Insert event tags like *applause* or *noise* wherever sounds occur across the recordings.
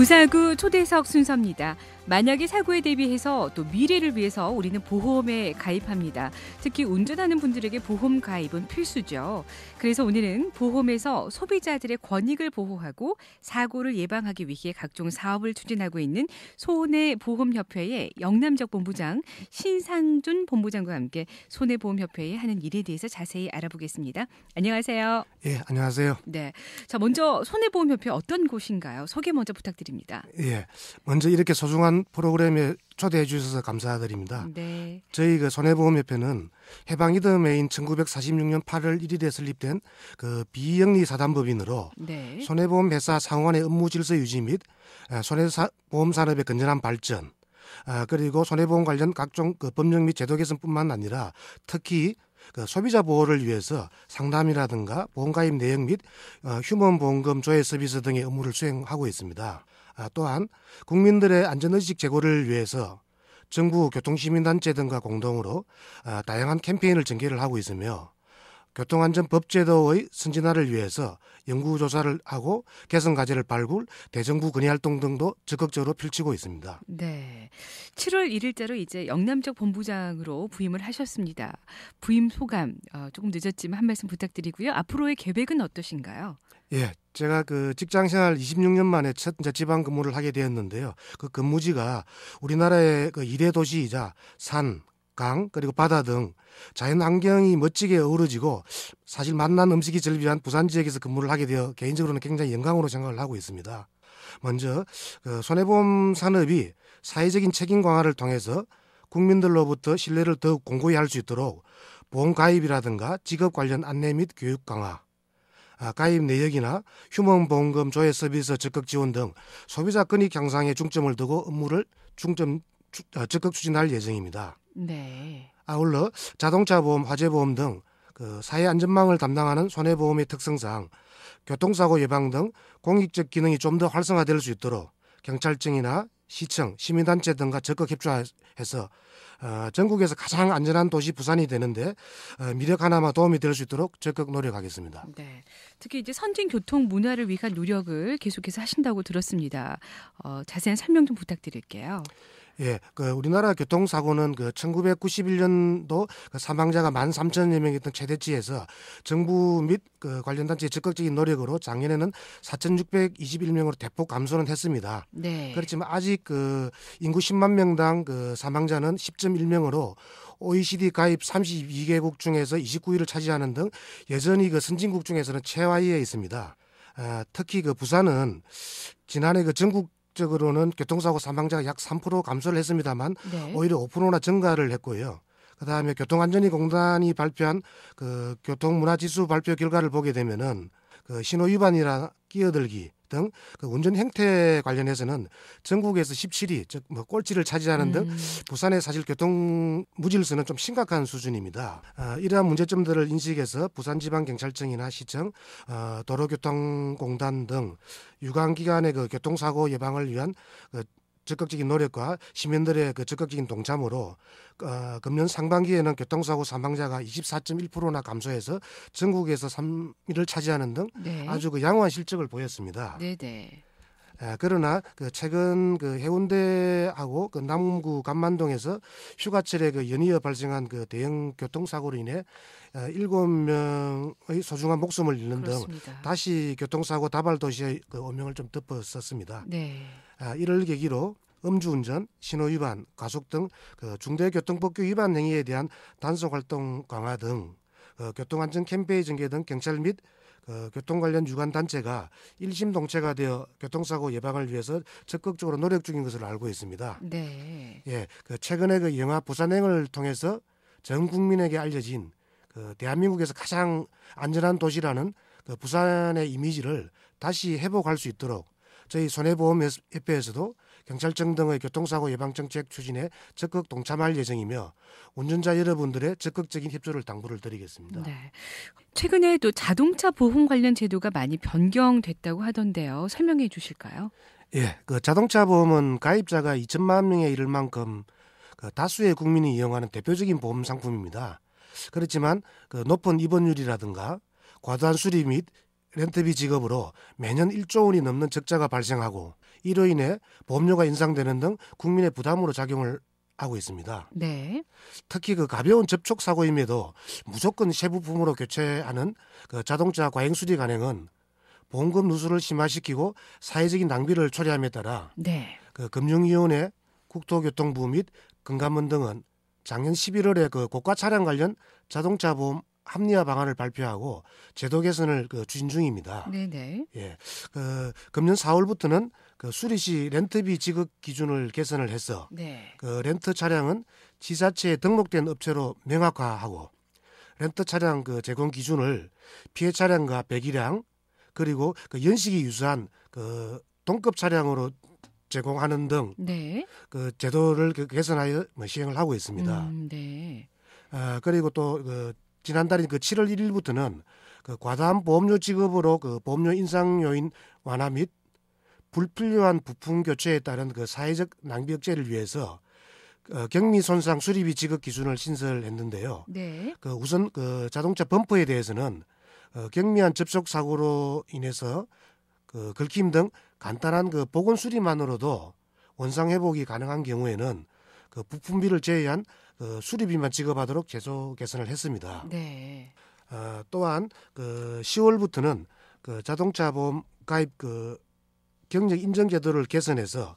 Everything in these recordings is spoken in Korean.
949 초대석 순서입니다. 만약에 사고에 대비해서 또 미래를 위해서 우리는 보험에 가입합니다. 특히 운전하는 분들에게 보험 가입은 필수죠. 그래서 오늘은 보험에서 소비자들의 권익을 보호하고 사고를 예방하기 위해 각종 사업을 추진하고 있는 손해보험협회의 영남적 본부장 신상준 본부장과 함께 손해보험협회에 하는 일에 대해서 자세히 알아보겠습니다. 안녕하세요. 예, 안녕하세요. 네. 자, 먼저 손해보험협회 어떤 곳인가요? 소개 먼저 부탁드립니다. 예. 먼저 이렇게 소중한 프로그램에 초대해 주셔서 감사드립니다. 네. 저희 그 손해보험협회는 해방이듬해인 1946년 8월 1일에 설립된 그 비영리 사단법인으로 네. 손해보험회사 상원의 업무질서 유지 및 손해보험 산업의 건전한 발전, 그리고 손해보험 관련 각종 그 법령 및 제도 개선뿐만 아니라 특히 그 소비자 보호를 위해서 상담이라든가 보험가입 내역 및 어, 휴먼 보험금 조회 서비스 등의 업무를 수행하고 있습니다. 아, 또한 국민들의 안전의식 제고를 위해서 정부 교통시민단체 등과 공동으로 아, 다양한 캠페인을 전개를 하고 있으며 교통안전법제도의 승진화를 위해서 연구조사를 하고 개선 과제를 발굴, 대정부 건의활동 등도 적극적으로 펼치고 있습니다. 네. 7월 1일자로 이제 영남적 본부장으로 부임을 하셨습니다. 부임 소감 어, 조금 늦었지만 한 말씀 부탁드리고요. 앞으로의 계획은 어떠신가요? 예, 제가 그 직장 생활 26년 만에 첫 지방 근무를 하게 되었는데요. 그 근무지가 우리나라의 그 1대 도시이자 산, 강 그리고 바다 등 자연 환경이 멋지게 어우러지고 사실 만난 음식이 즐비한 부산 지역에서 근무를 하게 되어 개인적으로는 굉장히 영광으로 생각을 하고 있습니다. 먼저 그 손해보험 산업이 사회적인 책임 강화를 통해서 국민들로부터 신뢰를 더욱 공고히 할 수 있도록 보험 가입이라든가 직업 관련 안내 및 교육 강화, 아, 가입 내역이나 휴먼보험금 조회 서비스 적극 지원 등 소비자 권익 향상에 중점을 두고 업무를 중점 어, 적극 추진할 예정입니다. 네. 아울러 자동차 보험, 화재 보험 등 그 사회 안전망을 담당하는 손해보험의 특성상 교통사고 예방 등 공익적 기능이 좀 더 활성화될 수 있도록 경찰청이나 시청, 시민단체 등과 적극 협조해서 어, 전국에서 가장 안전한 도시 부산이 되는데 어, 미력 하나만 도움이 될 수 있도록 적극 노력하겠습니다. 네, 특히 이제 선진 교통 문화를 위한 노력을 계속해서 하신다고 들었습니다. 어, 자세한 설명 좀 부탁드릴게요. 예, 그 우리나라 교통사고는 그 1991년도 그 사망자가 13,000여 명이던 었 최대치에서 정부 및 그 관련 단체의 적극적인 노력으로 작년에는 4,621명으로 대폭 감소는 했습니다. 네. 그렇지만 아직 그 인구 10만 명당 그 사망자는 10.1명으로 OECD 가입 32개국 중에서 29위를 차지하는 등 여전히 그 선진국 중에서는 최하위에 있습니다. 아, 특히 그 부산은 지난해 그 전국 적으로는 교통사고 사망자가 약 3% 감소를 했습니다만 네. 오히려 5%나 증가를 했고요. 그다음에 교통안전위공단이 발표한 그 교통문화지수 발표 결과를 보게 되면은 그 신호 위반이나 끼어들기 등그 운전 행태 관련해서는 전국에서 17위, 즉뭐 꼴찌를 차지하는 등 음. 부산의 사실 교통 무질서는 좀 심각한 수준입니다. 어, 이러한 문제점들을 인식해서 부산지방경찰청이나 시청, 어, 도로교통공단 등 유관 기관의 그 교통사고 예방을 위한 그 적극적인 노력과 시민들의 그 적극적인 동참으로 어, 금년 상반기에는 교통사고 사망자가 24.1%나 감소해서 전국에서 3위를 차지하는 등 네. 아주 그 양호한 실적을 보였습니다. 네네. 네. 그러나 그 최근 그 해운대하고 그 남구 감만동에서 휴가철에 그 연이어 발생한 그 대형 교통사고로 인해 일곱 명의 소중한 목숨을 잃는 그렇습니다. 등 다시 교통사고 다발 도시의 그 오명을 좀 덮었었습니다. 네. 이를 계기로 음주운전, 신호위반, 과속 등그 중대교통법규 위반 행위에 대한 단속활동 강화 등 어, 교통안전 캠페인 전개 등 경찰 및 어, 교통 관련 유관 단체가 일심동체가 되어 교통사고 예방을 위해서 적극적으로 노력 중인 것으로 알고 있습니다. 네. 예, 그 최근에 그 영화 부산행을 통해서 전 국민에게 알려진 그 대한민국에서 가장 안전한 도시라는 그 부산의 이미지를 다시 회복할 수 있도록 저희 손해보험협회에서도 경찰청 등의 교통사고 예방 정책 추진에 적극 동참할 예정이며 운전자 여러분들의 적극적인 협조를 당부를 드리겠습니다. 네. 최근에 또 자동차 보험 관련 제도가 많이 변경됐다고 하던데요. 설명해 주실까요? 예, 그 자동차 보험은 가입자가 2천만 명에 이를 만큼 그 다수의 국민이 이용하는 대표적인 보험 상품입니다. 그렇지만 그 높은 입원율이라든가 과도한 수리 및 렌트비 지급으로 매년 1조 원이 넘는 적자가 발생하고 이로 인해 보험료가 인상되는 등 국민의 부담으로 작용을 하고 있습니다. 네. 특히 그 가벼운 접촉 사고임에도 무조건 새 부품으로 교체하는 그 자동차 과잉 수리 관행은 보험금 누수를 심화시키고 사회적인 낭비를 초래함에 따라 네. 그 금융위원회, 국토교통부 및 금감원 등은 작년 11월에 그 고가 차량 관련 자동차 보험 합리화 방안을 발표하고 제도 개선을 그 추진 중입니다. 네네. 네. 예, 그 금년 4월부터는 그 수리시 렌트비 지급 기준을 개선을 해서 네. 그 렌트 차량은 지자체에 등록된 업체로 명확화하고 렌트 차량 그 제공 기준을 피해 차량과 배기량 그리고 그 연식이 유사한 그 동급 차량으로 제공하는 등그 네. 그 제도를 그 개선하여 뭐 시행을 하고 있습니다. 음, 네. 아, 그리고 또그 지난달인 그 7월 1일부터는 그 과다한 보험료 지급으로 그 보험료 인상 요인 완화 및 불필요한 부품 교체에 따른 그 사회적 낭비 억제를 위해서 어, 경미 손상 수리비 지급 기준을 신설했는데요. 네. 그 우선 그 자동차 범퍼에 대해서는 어, 경미한 접촉 사고로 인해서 그 긁힘 등 간단한 그 복원 수리만으로도 원상 회복이 가능한 경우에는 그 부품비를 제외한 그 수리비만 지급하도록 제소 개선을 했습니다. 네. 어, 또한 그 10월부터는 그 자동차 보험 가입 그 경력 인정 제도를 개선해서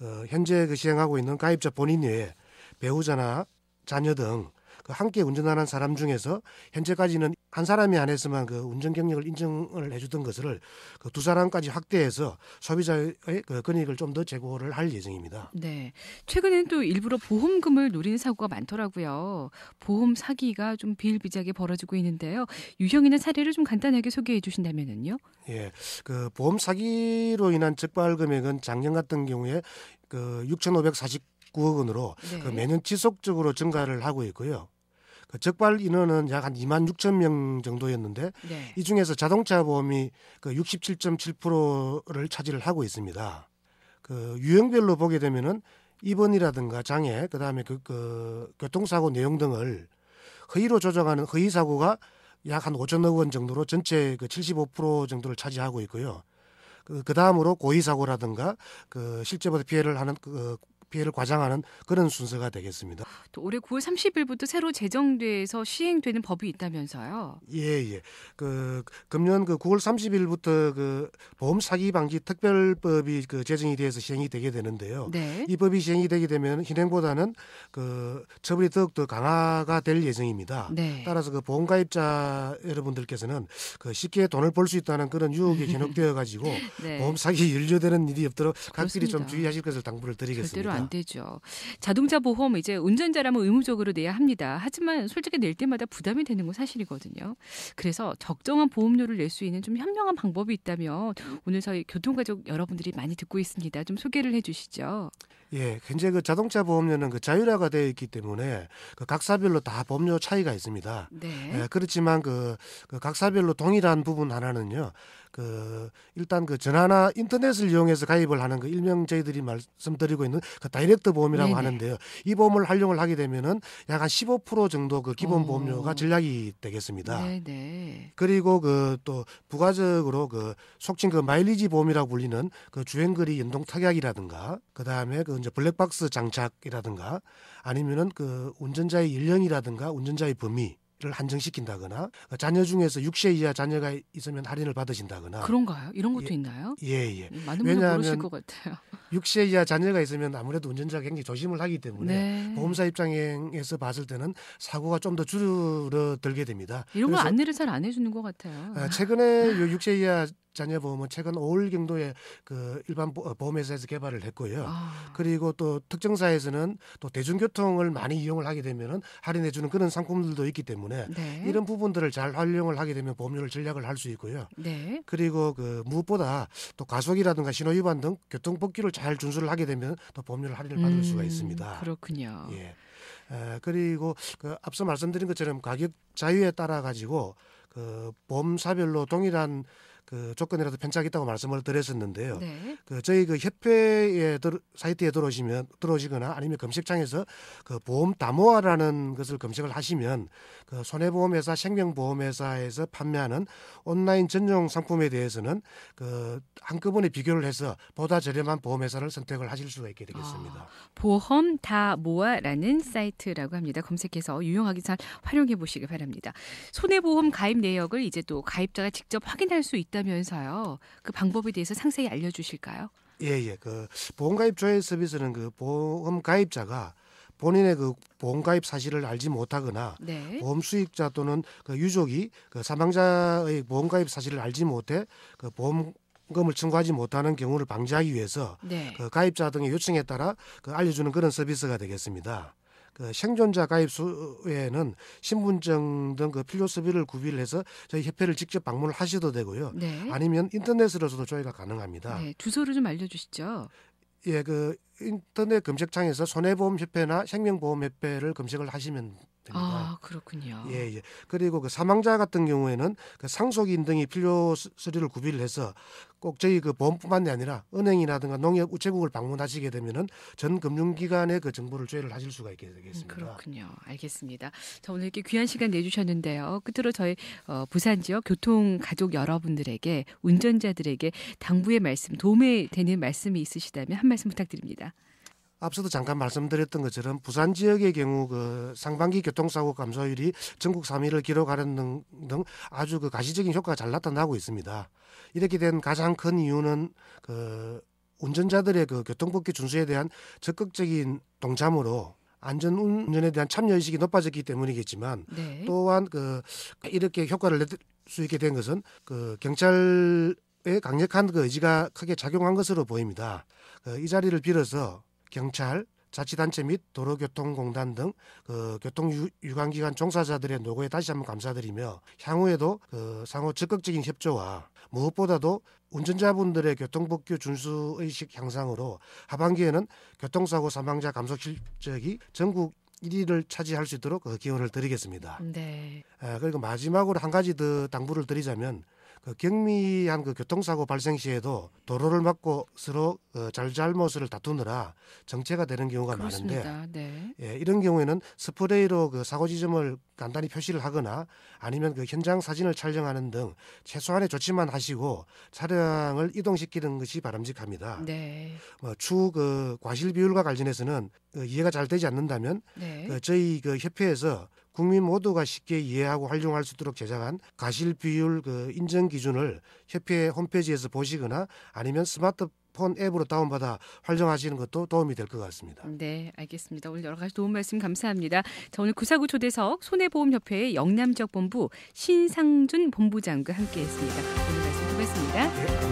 어, 현재 그 시행하고 있는 가입자 본인 외에 배우자나 자녀 등그 함께 운전하는 사람 중에서 현재까지는 한 사람이 안 했으면 그 운전 경력을 인정을 해주던 것을 그 두 사람까지 확대해서 소비자의 그 권익을 좀 더 제고를 할 예정입니다. 네, 최근에는 또 일부러 보험금을 노리는 사고가 많더라고요. 보험 사기가 좀 비일비재하게 벌어지고 있는데요. 유형이나 사례를 좀 간단하게 소개해 주신다면은요. 예, 그 보험 사기로 인한 적발 금액은 작년 같은 경우에 그 6,549억 원으로 그 네. 그 매년 지속적으로 증가를 하고 있고요. 그 적발 인원은 약 한 2만 6천 명 정도였는데 네. 이 중에서 자동차 보험이 그 67.7%를 차지를 하고 있습니다. 그 유형별로 보게 되면은 입원이라든가 장애 그다음에 그, 그 교통사고 내용 등을 허위로 조정하는 허위 사고가 약 한 5천억 원 정도로 전체 그 75% 정도를 차지하고 있고요. 그, 그 다음으로 고의사고라든가 그 실제보다 피해를 하는 그 피해를 과장하는 그런 순서가 되겠습니다. 아, 또 올해 9월 30일부터 새로 제정돼서 시행되는 법이 있다면서요? 예, 예. 그 금년 그 9월 30일부터 그 보험 사기 방지 특별법이 그 제정이 돼서 시행이 되게 되는데요. 네. 이 법이 시행이 되게 되면 현행보다는 그 처벌이 더욱 더 강화가 될 예정입니다. 네. 따라서 그 보험 가입자 여러분들께서는 그 쉽게 돈을 벌 수 있다는 그런 유혹에 현혹되어 *laughs* 가지고 네. 보험 사기 *laughs* 연루되는 일이 없도록 각별히 좀 주의하실 것을 당부를 드리겠습니다. 안 되죠. 자동차 보험 이제 운전자라면 의무적으로 내야 합니다. 하지만 솔직히 낼 때마다 부담이 되는 건 사실이거든요. 그래서 적정한 보험료를 낼 수 있는 좀 현명한 방법이 있다면 오늘 저희 교통가족 여러분들이 많이 듣고 있습니다. 좀 소개를 해주시죠. 예, 굉장히 그 자동차 보험료는 그 자율화가 되어 있기 때문에 그 각사별로 다 보험료 차이가 있습니다. 네. 예, 그렇지만 그, 그 각사별로 동일한 부분 하나는요. 그 일단 그 전화나 인터넷을 이용해서 가입을 하는 그 일명 저희들이 말씀드리고 있는 그 다이렉트 보험이라고 네네. 하는데요. 이 보험을 활용을 하게 되면은 약한15% 정도 그 기본 오. 보험료가 전략이 되겠습니다. 네네. 그리고 그 또 부가적으로 그 속칭 그 마일리지 보험이라고 불리는 그 주행거리 연동 타격이라든가 그다음에 그 이제 블랙박스 장착이라든가 아니면은 그 운전자의 연령이라든가 운전자의 범위 를 한정시킨다거나 어, 자녀 중에서 6세 이하 자녀가 있으면 할인을 받으신다거나 그런가요? 이런 예, 것도 예, 있나요? 예, 예. 음, 많은 분들 모르실 것 같아요. 6세 이하 자녀가 있으면 아무래도 운전자가 굉장히 조심을 하기 때문에 네. 보험사 입장에서 봤을 때는 사고가 좀 더 줄어들게 됩니다. 이런 거 안내를 잘 안 해주는 것 같아요. 아, 최근에 6세 이하 자녀 보험은 최근 5월 경도에 그 일반 어, 보험회사에서 개발을 했고요. 아. 그리고 또 특정사에서는 또 대중교통을 많이 이용을 하게 되면은 할인해 주는 그런 상품들도 있기 때문에 네. 이런 부분들을 잘 활용을 하게 되면 보험료를 절약을 할 수 있고요. 네. 그리고 그 무엇보다 또 가속이라든가 신호 위반 등 교통 법규를 잘잘 준수를 하게 되면 더 법률 할인을 받을 음, 수가 있습니다. 그렇군요. 예. 에, 어, 그리고 그 앞서 말씀드린 것처럼 가격 자유에 따라 가지고 그 범사별로 동일한 그 조건이라도 편차겠다고 말씀을 드렸었는데요. 네. 그 저희 그 협회에 들, 사이트에 들어오시면 들어오시거나 아니면 검색창에서 그 보험 다모아라는 것을 검색을 하시면 그 손해보험회사 생명보험회사에서 판매하는 온라인 전용 상품에 대해서는 그 한꺼번에 비교를 해서 보다 저렴한 보험회사를 선택을 하실 수가 있게 되겠습니다. 아, 보험 다모아라는 사이트라고 합니다. 검색해서 유용하게 잘 활용해 보시기 바랍니다. 손해보험 가입 내역을 이제 또 가입자가 직접 확인할 수 있다. 있다면서요. 그 방법에 대해서 상세히 알려주실까요? 예, 예. 그 보험가입 조회 서비스는 그 보험 가입자가 본인의 그 보험 가입 사실을 알지 못하거나 네. 보험 수익자 또는 그 유족이 그 사망자의 보험 가입 사실을 알지 못해 그 보험 금을 청구하지 못하는 경우를 방지하기 위해서 네. 그 가입자 등의 요청에 따라 그 알려주는 그런 서비스가 되겠습니다. 그 생존자 가입 수에는 신분증 등 그 필요 수비를 구비를 해서 저희 협회를 직접 방문을 하셔도 되고요. 네. 아니면 인터넷으로서도 조회가 가능합니다. 네, 주소를 좀 알려주시죠. 예, 그 인터넷 검색창에서 손해보험협회나 생명보험협회를 검색을 하시면 됩니다. 아, 그렇군요. 예, 예. 그리고 그 사망자 같은 경우에는 그 상속인 등이 필요 수리를 구비를 해서 꼭 저희 그 보험뿐만이 아니라 은행이라든가 농협 우체국을 방문하시게 되면은 전 금융기관의 그 정보를 조회를 하실 수가 있게 되겠습니다. 그렇군요. 알겠습니다. 자 오늘 이렇게 귀한 시간 내주셨는데요. 끝으로 저희 어, 부산 지역 교통 가족 여러분들에게 운전자들에게 당부의 말씀 도움이 되는 말씀이 있으시다면 한 말씀 부탁드립니다. 앞서도 잠깐 말씀드렸던 것처럼 부산 지역의 경우 그 상반기 교통사고 감소율이 전국 3위를 기록하는 등, 아주 그 가시적인 효과가 잘 나타나고 있습니다. 이렇게 된 가장 큰 이유는 그 운전자들의 그 교통법규 준수에 대한 적극적인 동참으로 안전 운전에 대한 참여 의식이 높아졌기 때문이겠지만 네. 또한 그 이렇게 효과를 낼 수 있게 된 것은 그 경찰의 강력한 그 의지가 크게 작용한 것으로 보입니다. 그 이 자리를 빌어서 경찰, 자치단체 및 도로교통공단 등그 교통유관기관 종사자들의 노고에 다시 한번 감사드리며 향후에도 그 상호 적극적인 협조와 무엇보다도 운전자분들의 교통법규 준수의식 향상으로 하반기에는 교통사고 사망자 감소 실적이 전국 1위를 차지할 수 있도록 그 기원을 드리겠습니다. 네. 아, 그리고 마지막으로 한 가지 더 당부를 드리자면 그 경미한 그 교통사고 발생 시에도 도로를 막고 서로 어, 잘잘못을 다투느라 정체가 되는 경우가 그렇습니다. 많은데 네. 예, 이런 경우에는 스프레이로 그 사고 지점을 간단히 표시를 하거나 아니면 그 현장 사진을 촬영하는 등 최소한의 조치만 하시고 차량을 이동시키는 것이 바람직합니다. 네. 뭐 추후 그 과실 비율과 관련해서는 그 이해가 잘 되지 않는다면 네. 그 저희 그 협회에서 국민 모두가 쉽게 이해하고 활용할 수 있도록 제작한 가실 비율 그 인정 기준을 협회 홈페이지에서 보시거나 아니면 스마트 폰 앱으로 다운받아 활용하시는 것도 도움이 될 것 같습니다. 네, 알겠습니다. 오늘 여러 가지 도움 말씀 감사합니다. 자, 오늘 구사구 초대석 손해보험협회 영남 지본부 신상준 본부장과 함께했습니다. 오늘 말씀 고맙습니다. 네.